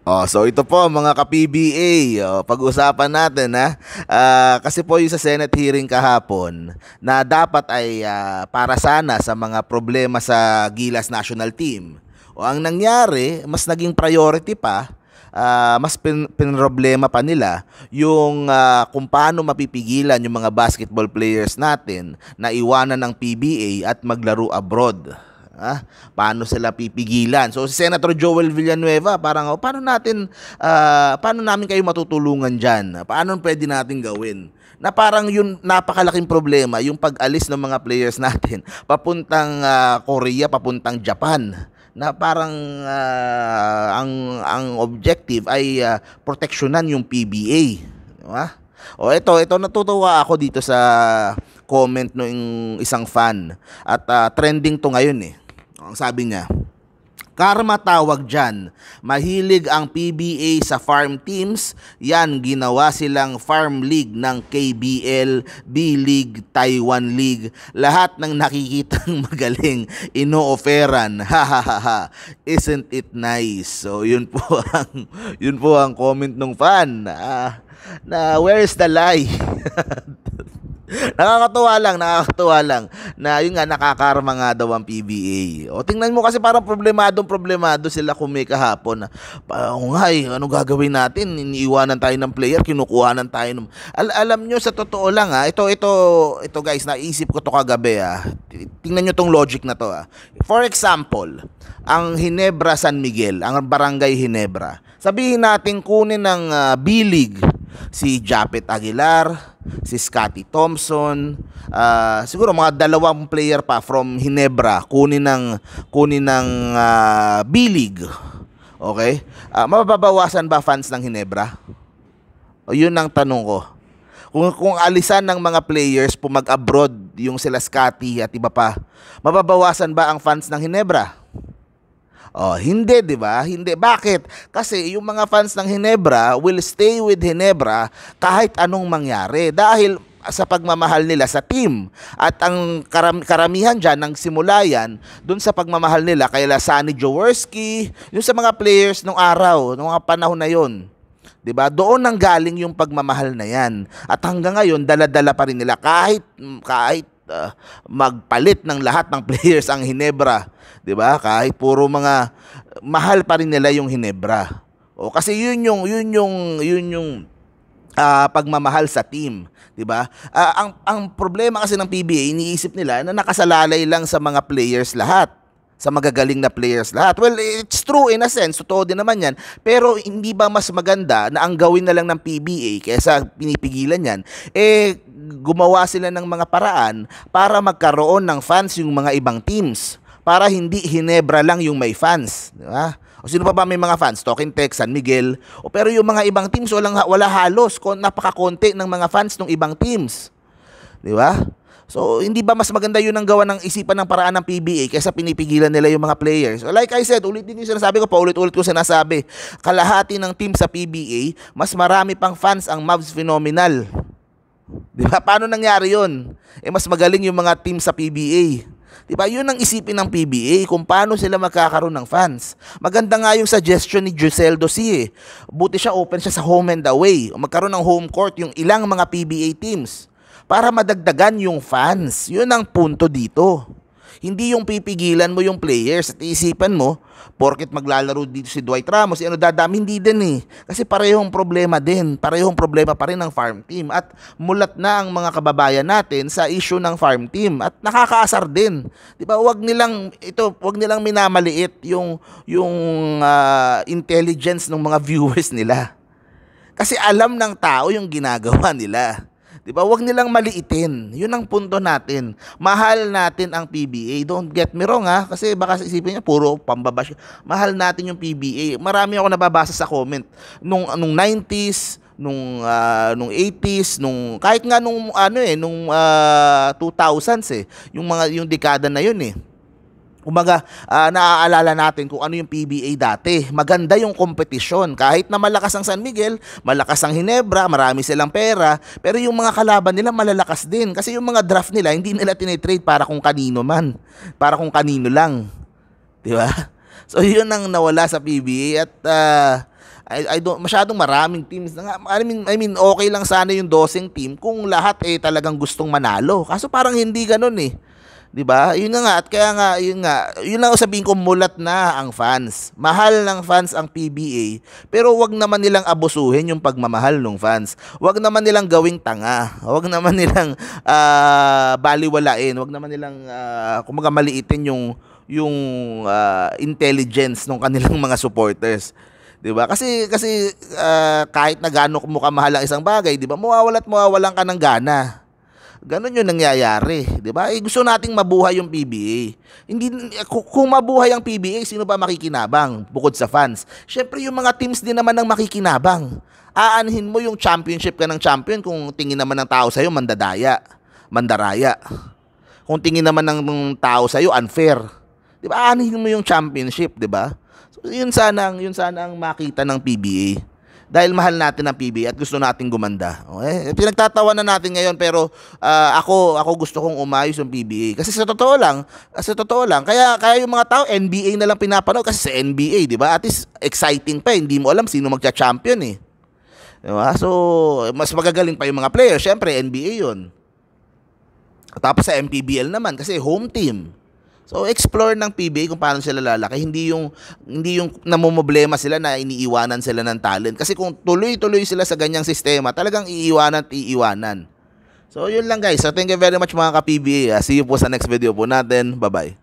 Oh, so ito po mga ka-PBA, oh, pag-usapan natin ha. Uh, kasi po yung sa Senate hearing kahapon na dapat ay uh, para sana sa mga problema sa Gilas National Team. O ang nangyari, mas naging priority pa uh, mas pin, pinroblema pa nila yung uh, kung paano mapipigilan yung mga basketball players natin na iwanan ng PBA at maglaro abroad. Ah, paano sila pipigilan? So si Senator Joel Villanueva, parang oh, paano natin uh, paano namin kayo matutulungan diyan? Paano pwede natin gawin? Na parang yun napakalaking problema yung pag-alis ng mga players natin papuntang uh, Korea, papuntang Japan na parang uh, ang ang objective ay uh, proteksyonan yung PBA, di O ito, ito natutuwa ako dito sa comment ng isang fan at uh, trending to ngayon eh. Ang sabi niya, Karma tawag dyan. Mahilig ang PBA sa farm teams. Yan, ginawa silang farm league ng KBL, B-League, Taiwan League. Lahat ng nakikitang magaling, inooferan. Ha ha ha ha. Isn't it nice? So, yun po ang, yun po ang comment ng fan. Ah, na, where is the lie? nakakatuwa lang, nakakatuwa lang na yun nga nakakarma nga daw ang PBA. O tingnan mo kasi parang problemadong problemado sila kung may kahapon. Oo nga eh, ano gagawin natin? Iniiwanan tayo ng player, kinukuhanan tayo ng... Al- alam nyo, sa totoo lang ha, ah, ito, ito, ito guys, naisip ko to kagabi ha. Ah. Tingnan nyo tong logic na to ha. Ah. For example, ang Hinebra San Miguel, ang Barangay Hinebra. Sabihin natin kunin ng uh, B-League si Japet Aguilar, si Scotty Thompson, uh, siguro mga dalawang player pa from Hinebra kunin ng kunin ng uh, ah, b Okay? Uh, mababawasan ba fans ng Hinebra? O, yun ang tanong ko. Kung, kung alisan ng mga players pumag-abroad yung sila Scotty at iba pa, mababawasan ba ang fans ng Hinebra? Oh, hindi, 'di ba? Hindi. Bakit? Kasi yung mga fans ng Hinebra will stay with Hinebra kahit anong mangyari dahil sa pagmamahal nila sa team. At ang karam- karamihan diyan ang simula yan, dun sa pagmamahal nila kay Lasani Jaworski, yung sa mga players nung araw, nung mga panahon na yon. 'di ba? Doon nang galing yung pagmamahal na 'yan. At hanggang ngayon dala-dala pa rin nila kahit kahit Ah, magpalit ng lahat ng players ang Hinebra, 'di ba? Kahit puro mga mahal pa rin nila yung Hinebra. O kasi yun yung yun yung yun yung uh, pagmamahal sa team, 'di ba? Uh, ang ang problema kasi ng PBA, iniisip nila na nakasalalay lang sa mga players lahat sa magagaling na players lahat. Well, it's true in a sense, totoo din naman 'yan. Pero hindi ba mas maganda na ang gawin na lang ng PBA kaysa pinipigilan 'yan? Eh gumawa sila ng mga paraan para magkaroon ng fans yung mga ibang teams. Para hindi Hinebra lang yung may fans. Di ba? O sino pa ba may mga fans? Talking Tech, San Miguel. O pero yung mga ibang teams, walang, wala halos. Napakakonti ng mga fans ng ibang teams. Di ba? So, hindi ba mas maganda yun ang gawa ng isipan ng paraan ng PBA kaysa pinipigilan nila yung mga players? like I said, ulit din yung sinasabi ko, paulit-ulit ko sinasabi, kalahati ng team sa PBA, mas marami pang fans ang Mavs Phenomenal Di ba? Paano nangyari yun? Eh, mas magaling yung mga team sa PBA. Di ba? Yun ang isipin ng PBA kung paano sila magkakaroon ng fans. Maganda nga yung suggestion ni Giselle Dossi eh. Buti siya open siya sa home and away. Magkaroon ng home court yung ilang mga PBA teams para madagdagan yung fans. Yun ang punto dito. Hindi yung pipigilan mo yung players at iisipan mo, porket maglalaro dito si Dwight Ramos, eh, ano dadami, hindi din eh. Kasi parehong problema din, parehong problema pa rin ng farm team. At mulat na ang mga kababayan natin sa issue ng farm team. At nakakaasar din. 'Di ba? Huwag nilang ito, huwag nilang minamaliit yung yung uh, intelligence ng mga viewers nila. Kasi alam ng tao yung ginagawa nila. 'Di ba? Huwag nilang maliitin. 'Yun ang punto natin. Mahal natin ang PBA. Don't get me wrong ha, kasi baka isipin niya puro pambabash. Mahal natin yung PBA. Marami ako nababasa sa comment nung ah, nung 90s, nung uh, nung 80s, nung kahit nga nung ano eh, nung uh, ah, 2000s eh, yung mga yung dekada na 'yun eh umaga uh, naaalala natin kung ano yung PBA dati. Maganda yung kompetisyon. Kahit na malakas ang San Miguel, malakas ang Hinebra, marami silang pera, pero yung mga kalaban nila malalakas din kasi yung mga draft nila hindi nila tinetrade para kung kanino man, para kung kanino lang. 'Di ba? So yun ang nawala sa PBA at uh, I, I don't, masyadong maraming teams na nga. I mean, I mean, okay lang sana yung 12 team kung lahat eh talagang gustong manalo. Kaso parang hindi ganoon eh. 'Di ba? Yun nga at kaya nga yun nga, yun lang sabihin ko mulat na ang fans. Mahal ng fans ang PBA, pero 'wag naman nilang abusuhin yung pagmamahal ng fans. 'Wag naman nilang gawing tanga. 'Wag naman nilang uh, baliwalain. 'Wag naman nilang uh, ah, kumaga maliitin yung yung uh, intelligence ng kanilang mga supporters. 'di ba? Kasi kasi uh, kahit na gaano mo kamahal ang isang bagay, 'di ba? Mawawalat mawawalan ka ng gana. Ganon yung nangyayari, 'di ba? Eh, gusto nating mabuhay yung PBA. Hindi kung mabuhay ang PBA, sino pa makikinabang bukod sa fans? Syempre yung mga teams din naman ang makikinabang. Aanhin mo yung championship ka ng champion kung tingin naman ng tao sa iyo mandadaya, mandaraya. Kung tingin naman ng tao sa iyo unfair. 'Di ba? Aanhin mo yung championship, 'di ba? So, yun sana ang yun sana ang makita ng PBA dahil mahal natin ang PBA at gusto nating gumanda. Okay? Pinagtatawa na natin ngayon pero uh, ako ako gusto kong umayos ang PBA kasi sa totoo lang, ah, sa totoo lang kaya kaya yung mga tao NBA na lang pinapanood kasi sa NBA, 'di ba? At least exciting pa, eh. hindi mo alam sino magcha-champion eh. Diba? So, mas magagaling pa yung mga player. Siyempre, NBA yun. Tapos sa MPBL naman kasi home team. So explore ng PBA kung paano sila lalaki, hindi yung hindi yung namomblema sila na iniiwanan sila ng talent. Kasi kung tuloy-tuloy sila sa ganyang sistema, talagang iiwanan at iiwanan. So yun lang guys. So thank you very much mga ka-PBA. Ah, see you po sa next video po natin. Bye-bye.